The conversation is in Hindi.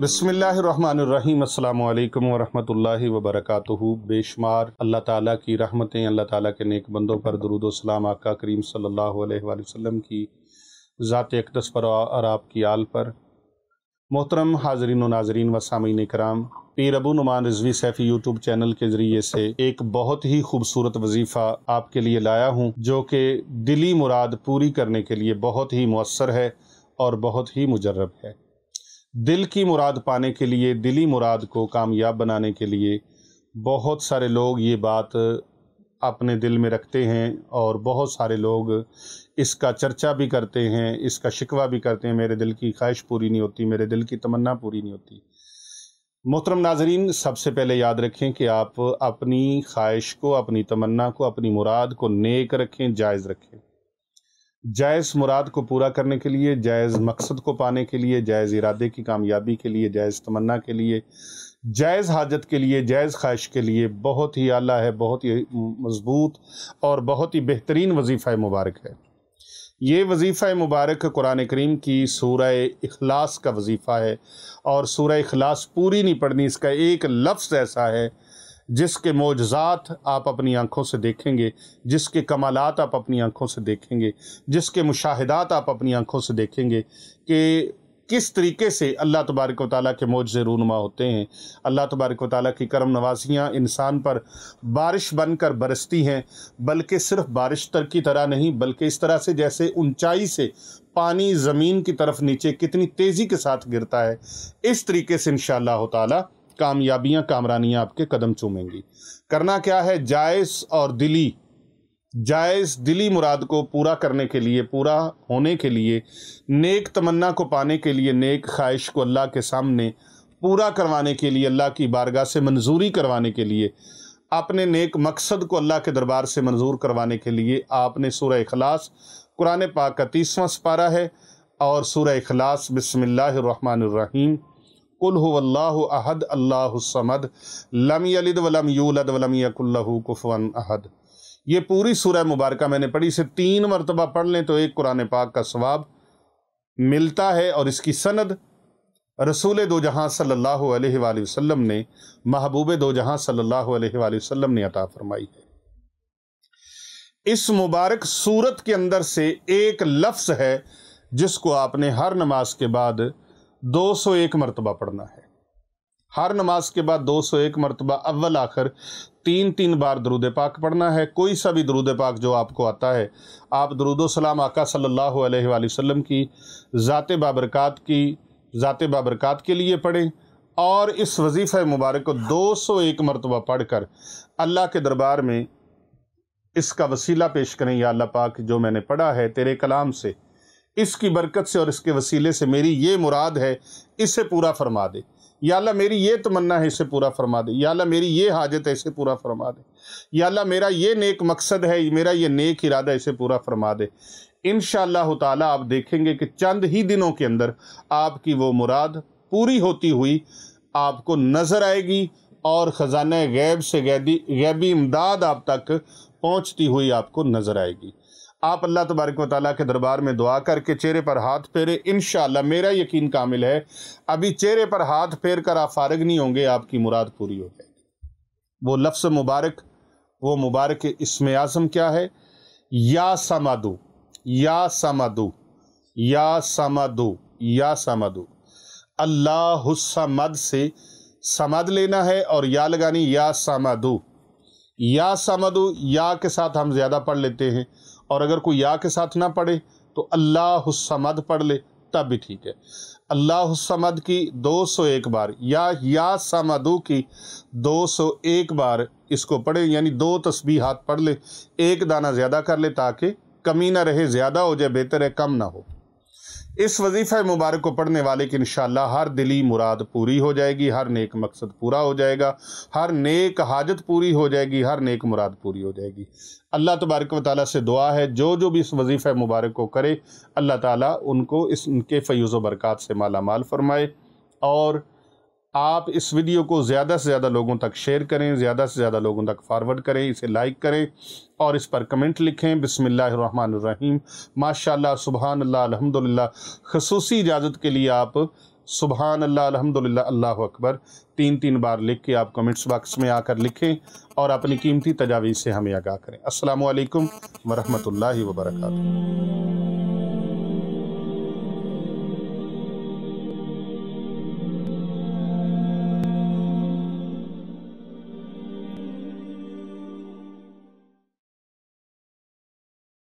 बसमीम् अल्लाम वरहमल वबरक बेशुमार अल्लाह ताला की रहमतें अल्लाह ताला के नेक बंदों पर दरुद सलाम आका करीम सल्लल्लाहु अलैहि वसल्लम की ज़ात अकदस पर और आपकी आल पर मोहतरम हाजरीन नाजरीन व सामीन कराम पीर अबू नुमान रिजवी सैफ़ी यूट्यूब चैनल के ज़रिए से एक बहुत ही खूबसूरत वजीफ़ा आपके लिए लाया हूँ जो कि दिली मुराद पूरी करने के लिए बहुत ही मौसर है और बहुत ही मुजरब है दिल की मुराद पाने के लिए दिली मुराद को कामयाब बनाने के लिए बहुत सारे लोग ये बात अपने दिल में रखते हैं और बहुत सारे लोग इसका चर्चा भी करते हैं इसका शिकवा भी करते हैं मेरे दिल की ख्वाहिश पूरी नहीं होती मेरे दिल की तमन्ना पूरी नहीं होती मोहतरम नाजरीन सबसे पहले याद रखें कि आप अपनी ख्वाहिश को अपनी तमन्ना को अपनी मुराद को नेक रखें जायज़ रखें जायज़ मुराद को पूरा करने के लिए जायज़ मकसद को पाने के लिए जायज़ इरादे की कामयाबी के लिए जायज़ तमन्ना के लिए जायज़ हाजत के लिए जायज़ ख्वाहिश के लिए बहुत ही आला है बहुत ही मजबूत और बहुत ही बेहतरीन वजीफ़ा मुबारक है ये वजीफ़ा मुबारक कुरान करीम की सूरह अखलास का वजीफ़ा है और सूरह अखलास पूरी नहीं पढ़नी इसका एक लफ्ज़ ऐसा है जिसके मोजात आप अपनी आँखों से देखेंगे जिसके कमाल आप अपनी आँखों से देखेंगे जिसके मुशाहदात आप अपनी आँखों से देखेंगे कि किस तरीके से अल्लाह तबारक वाली के मौजे रूनमा होते हैं अल्लाह तबारक वाली की करम नवाजियाँ इंसान पर बारिश बन कर बरसती हैं बल्कि सिर्फ बारिश तर की तरह नहीं बल्कि इस तरह से जैसे ऊंचाई से पानी ज़मीन की तरफ नीचे कितनी तेज़ी के साथ गिरता है इस तरीके से इन शाह कामयाबियां कामरानियां आपके कदम चूमेंगी करना क्या है जायज़ और दिली जायज़ दिली मुराद को पूरा करने के लिए पूरा होने के लिए नेक तमन्ना को पाने के लिए नेक ख्वाहिश को अल्लाह के सामने पूरा करवाने के लिए अल्लाह की बारगाह से मंजूरी करवाने के लिए अपने नेक मकसद को अल्लाह के दरबार से मंजूर करवाने के लिए आपने सूर्य इखलास कुरान पाक का तीसवां सपारा है और सूर्य इखलास रहीम कुल कुल्हल्लाह अहद समद लम यलिद वलम यूलद वलम यकुल्लहू कुफवन अहद ये पूरी सूरह मुबारक मैंने पढ़ी इसे तीन मरतबा पढ़ लें तो एक कुरान पाक का स्वाब मिलता है और इसकी सनद रसूल दो जहाँ सल्ला वसम ने महबूब दो जहाँ सल्ला वसम ने अता फरमाई है इस मुबारक सूरत के अंदर से एक लफ्ज़ है जिसको आपने हर नमाज के बाद 201 मरतबा पढ़ना है हर नमाज के बाद 201 मरतबा अव्वल आखिर तीन तीन बार दरूद पाक पढ़ना है कोई सा भी दरूद पाक जो आपको आता है आप दरुदोसलाम आका सल्लल्लाहु अलैहि वसल्लम की ज़ात बाबरकत की ज़ात बाबरकत के लिए पढ़ें और इस वजीफ़ मुबारक को 201 मरतबा पढ़ कर अल्लाह के दरबार में इसका वसीला पेश करें या अल्लाह पाक जो मैंने पढ़ा है तेरे कलाम से इसकी बरकत से और इसके वसीले से मेरी ये मुराद है इसे पूरा फरमा दे याला मेरी ये तमन्ना है इसे पूरा फरमा दे याला मेरी ये हाजत है इसे पूरा फरमा दे याला मेरा ये नेक मकसद है मेरा ये नेक इरादा इसे पूरा फरमा दे इन ताला आप देखेंगे कि चंद ही दिनों के अंदर आपकी वो मुराद पूरी होती हुई आपको नज़र आएगी और ख़जाना गैब से गैबी गैबी इमदाद आप तक पहुँचती हुई आपको नज़र आएगी आप अल्लाह तबारक वाली के दरबार में दुआ करके चेहरे पर हाथ फेरे इन मेरा यकीन कामिल है अभी चेहरे पर हाथ फेर कर आप फारग नहीं होंगे आपकी मुराद पूरी हो जाएगी वो लफ्स मुबारक वो मुबारक इसम आज़म क्या है या समादू या समादू या समादू या समादू अल्लाह समद से समद लेना है और या लगानी या समादू या समदू या के साथ हम ज़्यादा पढ़ लेते हैं और अगर कोई या के साथ ना पढ़े तो अल्लाहसमद पढ़ ले तब भी ठीक है अल्लाहसमद की 201 बार या या समदू की 201 बार इसको पढ़े यानी दो तस्बी हाथ पढ़ ले एक दाना ज़्यादा कर ले ताकि कमी ना रहे ज़्यादा हो जाए बेहतर है कम ना हो इस वजीफ़ मुबारक को पढ़ने वाले की इन हर दिली मुराद पूरी हो जाएगी हर नेक मकसद पूरा हो जाएगा हर नेक हाजत पूरी हो जाएगी हर नेक मुराद पूरी हो जाएगी अल्लाह तबारक वाली से दुआ है जो जो भी इस वजीफ़ मुबारक को करे अल्लाह ताली उनको इस उनके फयूज़ बरक़ात से माला माल फरमाए और आप इस वीडियो को ज़्यादा से ज़्यादा लोगों तक शेयर करें ज़्यादा से ज़्यादा लोगों तक फॉरवर्ड करें इसे लाइक करें और इस पर कमेंट लिखें बिसमीम माशा सुबहान अल्हम्दुलिल्लाह खसूसी इजाज़त के लिए आप सुबहान अल्लाह अलहमदिल्ला अल्लाह अकबर तीन तीन बार लिख के आप कमेंट्स बॉक्स में आकर लिखें और अपनी कीमती तजावीज़ से हमें आगाह करें असलकम वरहमल वर्का